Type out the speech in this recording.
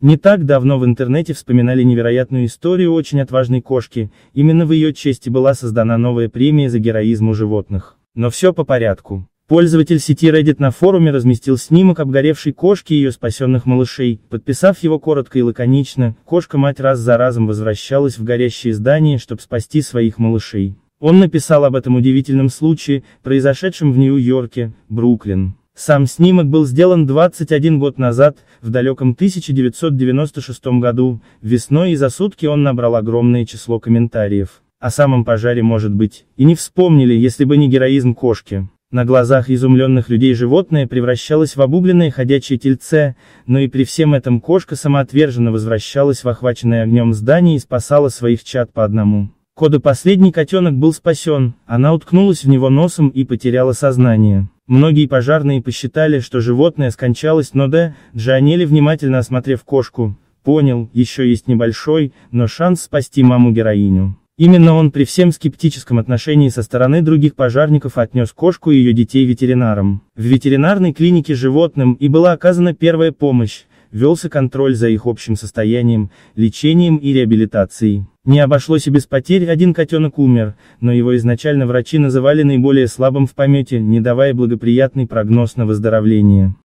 Не так давно в интернете вспоминали невероятную историю очень отважной кошки, именно в ее честь была создана новая премия за героизм у животных. Но все по порядку. Пользователь сети Reddit на форуме разместил снимок обгоревшей кошки и ее спасенных малышей, подписав его коротко и лаконично, кошка-мать раз за разом возвращалась в горящее здание, чтобы спасти своих малышей. Он написал об этом удивительном случае, произошедшем в Нью-Йорке, Бруклин. Сам снимок был сделан 21 год назад, в далеком 1996 году, весной и за сутки он набрал огромное число комментариев. О самом пожаре может быть, и не вспомнили, если бы не героизм кошки. На глазах изумленных людей животное превращалось в обугленное ходячее тельце, но и при всем этом кошка самоотверженно возвращалась в охваченное огнем здание и спасала своих чад по одному. Кода последний котенок был спасен, она уткнулась в него носом и потеряла сознание. Многие пожарные посчитали, что животное скончалось, но да, Джанели внимательно осмотрев кошку, понял, еще есть небольшой, но шанс спасти маму-героиню. Именно он при всем скептическом отношении со стороны других пожарников отнес кошку и ее детей ветеринарам. В ветеринарной клинике животным и была оказана первая помощь, велся контроль за их общим состоянием, лечением и реабилитацией. Не обошлось и без потерь, один котенок умер, но его изначально врачи называли наиболее слабым в помете, не давая благоприятный прогноз на выздоровление.